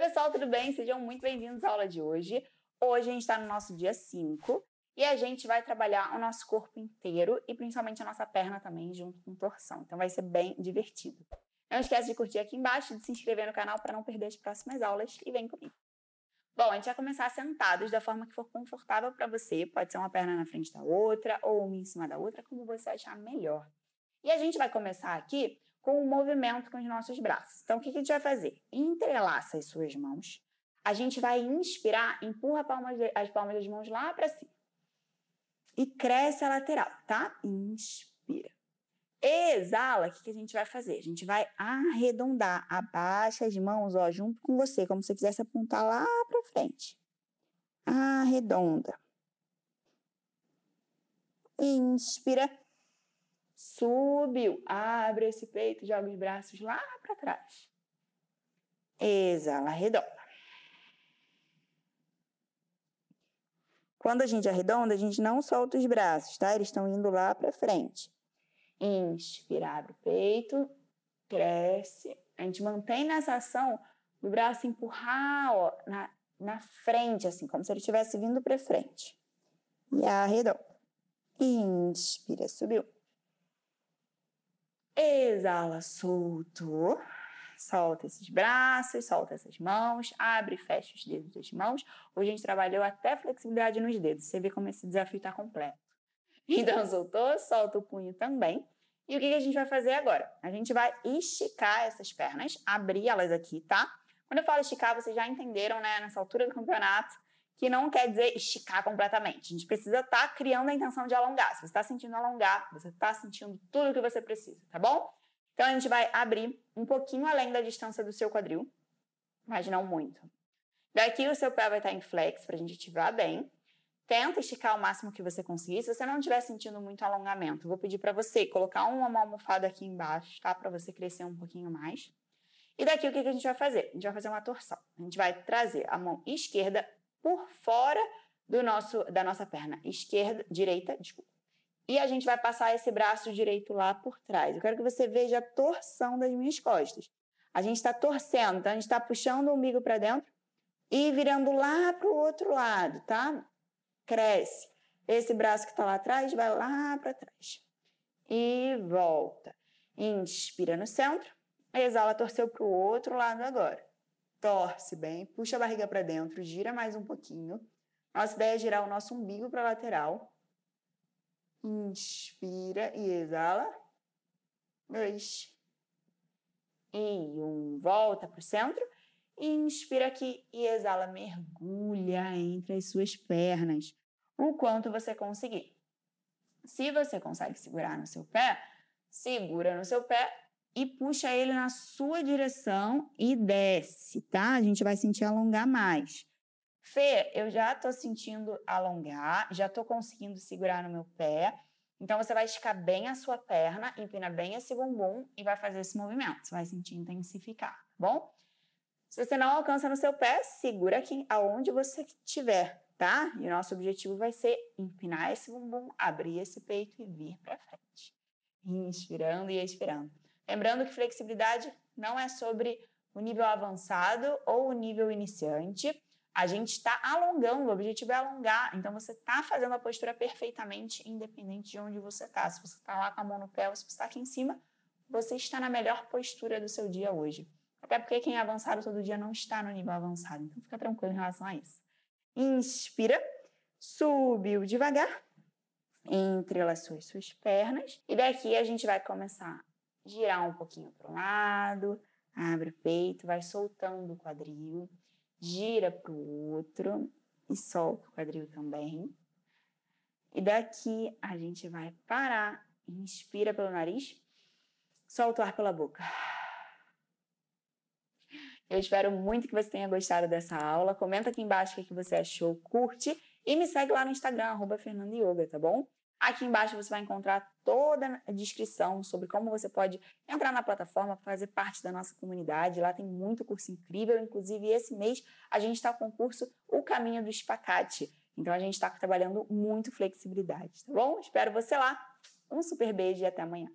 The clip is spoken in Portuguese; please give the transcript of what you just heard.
pessoal, tudo bem? Sejam muito bem-vindos à aula de hoje. Hoje a gente está no nosso dia 5 e a gente vai trabalhar o nosso corpo inteiro e principalmente a nossa perna também, junto com torção. Então vai ser bem divertido. Não esquece de curtir aqui embaixo, de se inscrever no canal para não perder as próximas aulas e vem comigo. Bom, a gente vai começar sentados da forma que for confortável para você. Pode ser uma perna na frente da outra ou uma em cima da outra, como você achar melhor. E a gente vai começar aqui com o movimento com os nossos braços. Então, o que a gente vai fazer? Entrelaça as suas mãos. A gente vai inspirar, empurra as palmas das mãos lá para cima. E cresce a lateral, tá? Inspira. Exala, o que a gente vai fazer? A gente vai arredondar. Abaixa as mãos, ó, junto com você, como se você quisesse apontar lá para frente. Arredonda. Inspira Subiu. Abre esse peito, joga os braços lá para trás. Exala, arredonda. Quando a gente arredonda, a gente não solta os braços, tá? Eles estão indo lá para frente. Inspira, abre o peito, cresce. A gente mantém nessa ação do braço empurrar ó, na, na frente, assim, como se ele estivesse vindo para frente. E arredonda. Inspira, subiu. Exala, solto. Solta esses braços, solta essas mãos, abre e fecha os dedos das mãos. Hoje a gente trabalhou até flexibilidade nos dedos. Você vê como esse desafio está completo. Uhum. Então, soltou, solta o punho também. E o que a gente vai fazer agora? A gente vai esticar essas pernas, abrir elas aqui, tá? Quando eu falo esticar, vocês já entenderam, né? Nessa altura do campeonato, que não quer dizer esticar completamente. A gente precisa estar tá criando a intenção de alongar. Se você está sentindo alongar, você está sentindo tudo o que você precisa, tá bom? Então a gente vai abrir um pouquinho além da distância do seu quadril, mas não muito. Daqui o seu pé vai estar tá em flex para a gente ativar bem. Tenta esticar o máximo que você conseguir. Se você não estiver sentindo muito alongamento, vou pedir para você colocar uma almofada aqui embaixo, tá? Para você crescer um pouquinho mais. E daqui o que a gente vai fazer? A gente vai fazer uma torção. A gente vai trazer a mão esquerda por fora do nosso, da nossa perna esquerda, direita, desculpa. E a gente vai passar esse braço direito lá por trás. Eu quero que você veja a torção das minhas costas. A gente está torcendo, então a gente está puxando o umbigo para dentro e virando lá para o outro lado, tá? Cresce. Esse braço que está lá atrás vai lá para trás. E volta. Inspira no centro. Exala, torceu para o outro lado agora torce bem, puxa a barriga para dentro, gira mais um pouquinho. Nossa ideia é girar o nosso umbigo para lateral. Inspira e exala. Dois. E um. Volta para o centro. Inspira aqui e exala. Mergulha entre as suas pernas. O quanto você conseguir. Se você consegue segurar no seu pé, segura no seu pé e puxa ele na sua direção e desce, tá? A gente vai sentir alongar mais. Fê, eu já tô sentindo alongar, já tô conseguindo segurar no meu pé. Então você vai esticar bem a sua perna, empina bem esse bumbum e vai fazer esse movimento. Você vai sentir intensificar, tá bom? Se você não alcança no seu pé, segura aqui aonde você estiver, tá? E o nosso objetivo vai ser empinar esse bumbum, abrir esse peito e vir para frente. Inspirando e expirando. Lembrando que flexibilidade não é sobre o nível avançado ou o nível iniciante. A gente está alongando, o objetivo é alongar. Então, você está fazendo a postura perfeitamente, independente de onde você está. Se você está lá com a mão no pé ou se você está aqui em cima, você está na melhor postura do seu dia hoje. Até porque quem é avançado todo dia não está no nível avançado. Então, fica tranquilo em relação a isso. Inspira, subiu devagar, entrelaçou as suas pernas. E daqui a gente vai começar girar um pouquinho para um lado, abre o peito, vai soltando o quadril, gira para o outro e solta o quadril também. E daqui a gente vai parar, inspira pelo nariz, solta o ar pela boca. Eu espero muito que você tenha gostado dessa aula. Comenta aqui embaixo o que é você achou, curte e me segue lá no Instagram, arroba Fernanda Yoga, tá bom? Aqui embaixo você vai encontrar toda a descrição sobre como você pode entrar na plataforma, fazer parte da nossa comunidade. Lá tem muito curso incrível. Inclusive, esse mês a gente está com o curso O Caminho do Espacate. Então, a gente está trabalhando muito flexibilidade, tá bom? Espero você lá. Um super beijo e até amanhã.